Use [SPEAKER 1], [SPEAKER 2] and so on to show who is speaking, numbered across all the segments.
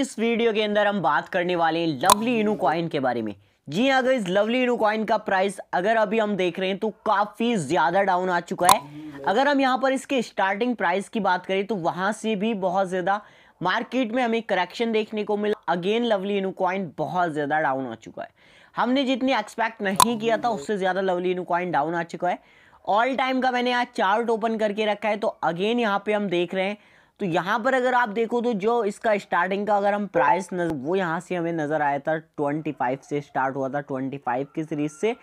[SPEAKER 1] इस वीडियो के अंदर हम बात करने वाले हैं लवली इनू कॉइन के बारे में जी हाँ इस लवली इनू कॉइन का प्राइस अगर अभी हम देख रहे हैं तो काफ़ी ज़्यादा डाउन आ चुका है अगर हम यहाँ पर इसके स्टार्टिंग प्राइस की बात करें तो वहां से भी बहुत ज़्यादा मार्केट में हमें करेक्शन देखने को मिला अगेन लवली इनू कॉइन बहुत ज़्यादा डाउन आ चुका है हमने जितनी एक्सपेक्ट नहीं किया था उससे ज़्यादा लवली इनू कॉइन डाउन आ चुका है ऑल टाइम का मैंने आज चार्ट ओपन करके रखा है तो अगेन यहाँ पे हम देख रहे हैं तो यहाँ पर अगर आप देखो तो जो इसका स्टार्टिंग का अगर हम प्राइस नज़... वो यहाँ से हमें नज़र आया था 25 से स्टार्ट हुआ था 25 की सीरीज़ से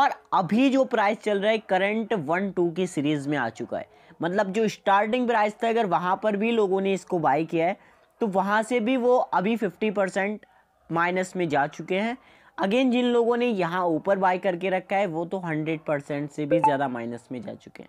[SPEAKER 1] और अभी जो प्राइस चल रहा है करंट वन टू की सीरीज़ में आ चुका है मतलब जो स्टार्टिंग प्राइस था अगर वहाँ पर भी लोगों ने इसको बाई किया है तो वहाँ से भी वो अभी फिफ्टी परसेंट माइनस में जा चुके हैं अगेन जिन लोगों ने यहाँ ऊपर बाई करके रखा है वो तो हंड्रेड परसेंट से भी ज़्यादा माइनस में जा चुके हैं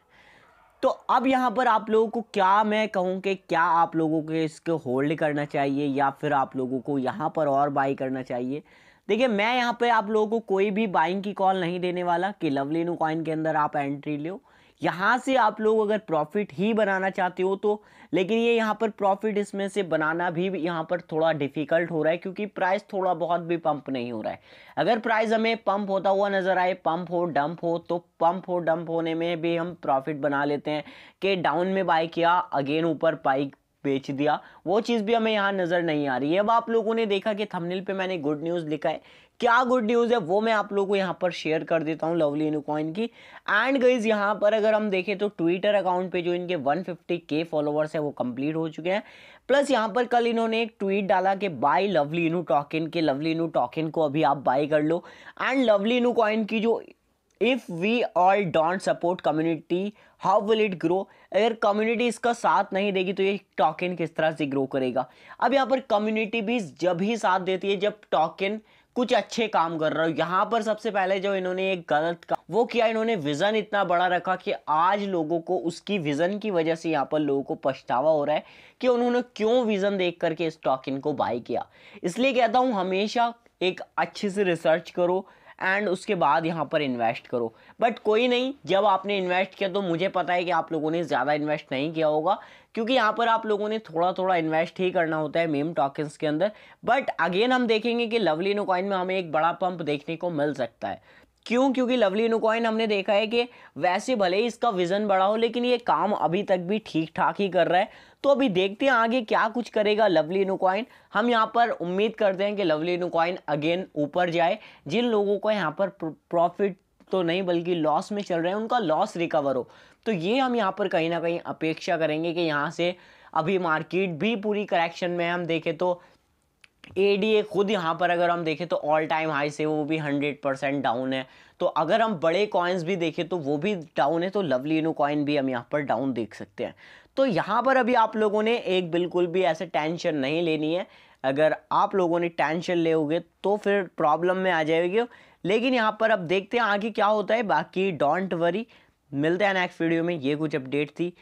[SPEAKER 1] तो अब यहाँ पर आप लोगों को क्या मैं कहूँ कि क्या आप लोगों को इसको होल्ड करना चाहिए या फिर आप लोगों को यहाँ पर और बाई करना चाहिए देखिए मैं यहाँ पे आप लोगों को कोई भी बाइंग की कॉल नहीं देने वाला कि लवली नो कॉइन के अंदर आप एंट्री लो यहाँ से आप लोग अगर प्रॉफिट ही बनाना चाहते हो तो लेकिन ये यहाँ पर प्रॉफिट इसमें से बनाना भी यहाँ पर थोड़ा डिफ़िकल्ट हो रहा है क्योंकि प्राइस थोड़ा बहुत भी पंप नहीं हो रहा है अगर प्राइस हमें पंप होता हुआ नज़र आए पंप हो डंप हो तो पंप हो डंप होने में भी हम प्रॉफिट बना लेते हैं कि डाउन में बाई किया अगेन ऊपर बाइक बेच दिया वो चीज़ भी हमें यहाँ नज़र नहीं आ रही है अब आप लोगों ने देखा कि थंबनेल पे मैंने गुड न्यूज़ लिखा है क्या गुड न्यूज़ है वो मैं आप लोगों को यहाँ पर शेयर कर देता हूँ लवली इनकॉइन की एंड गईज यहाँ पर अगर हम देखें तो ट्विटर अकाउंट पे जो इनके 150 के फॉलोअर्स हैं वो कंप्लीट हो चुके हैं प्लस यहाँ पर कल इन्होंने एक ट्वीट डाला कि बाय लवली इनू टॉकिन के लवली इनू टॉकिन को अभी आप बाय कर लो एंड लवली इनू कॉइन की जो if we all don't support community how will it grow अगर कम्युनिटी इसका साथ नहीं देगी तो ये टॉकन किस तरह से ग्रो करेगा अब यहाँ पर कम्युनिटी भी जब ही साथ देती है जब टॉकन कुछ अच्छे काम कर रहा हो यहाँ पर सबसे पहले जो इन्होंने एक गलत काम वो किया इन्होंने विज़न इतना बड़ा रखा कि आज लोगों को उसकी विज़न की वजह से यहाँ पर लोगों को पछतावा हो रहा है कि उन्होंने क्यों विज़न देख करके इस टॉकिन को बाई किया इसलिए कहता हूँ हमेशा एक अच्छे से रिसर्च करो एंड उसके बाद यहाँ पर इन्वेस्ट करो बट कोई नहीं जब आपने इन्वेस्ट किया तो मुझे पता है कि आप लोगों ने ज़्यादा इन्वेस्ट नहीं किया होगा क्योंकि यहाँ पर आप लोगों ने थोड़ा थोड़ा इन्वेस्ट ही करना होता है मेम टॉकन्स के अंदर बट अगेन हम देखेंगे कि लवली नो कॉइन में हमें एक बड़ा पंप देखने को मिल सकता है क्यों क्योंकि लवली इनोकॉइन हमने देखा है कि वैसे भले ही इसका विज़न बड़ा हो लेकिन ये काम अभी तक भी ठीक ठाक ही कर रहा है तो अभी देखते हैं आगे क्या कुछ करेगा लवली इनोकॉइन हम यहाँ पर उम्मीद करते हैं कि लवली इनोकॉइन अगेन ऊपर जाए जिन लोगों को यहाँ पर प्रॉफिट तो नहीं बल्कि लॉस में चल रहे हैं उनका लॉस रिकवर हो तो ये हम यहाँ पर कहीं ना कहीं अपेक्षा करेंगे कि यहाँ से अभी मार्केट भी पूरी करेक्शन में हम देखें तो ए खुद यहाँ पर अगर हम देखें तो ऑल टाइम हाई से वो भी हंड्रेड परसेंट डाउन है तो अगर हम बड़े कॉइन्स भी देखें तो वो भी डाउन है तो लवली इनो कॉइन भी हम यहाँ पर डाउन देख सकते हैं तो यहाँ पर अभी आप लोगों ने एक बिल्कुल भी ऐसे टेंशन नहीं लेनी है अगर आप लोगों ने टेंशन ले होगे तो फिर प्रॉब्लम में आ जाएगी लेकिन यहाँ पर अब देखते हैं आगे क्या होता है बाकी डोंट वरी मिलते हैं नेक्स्ट वीडियो में ये कुछ अपडेट थी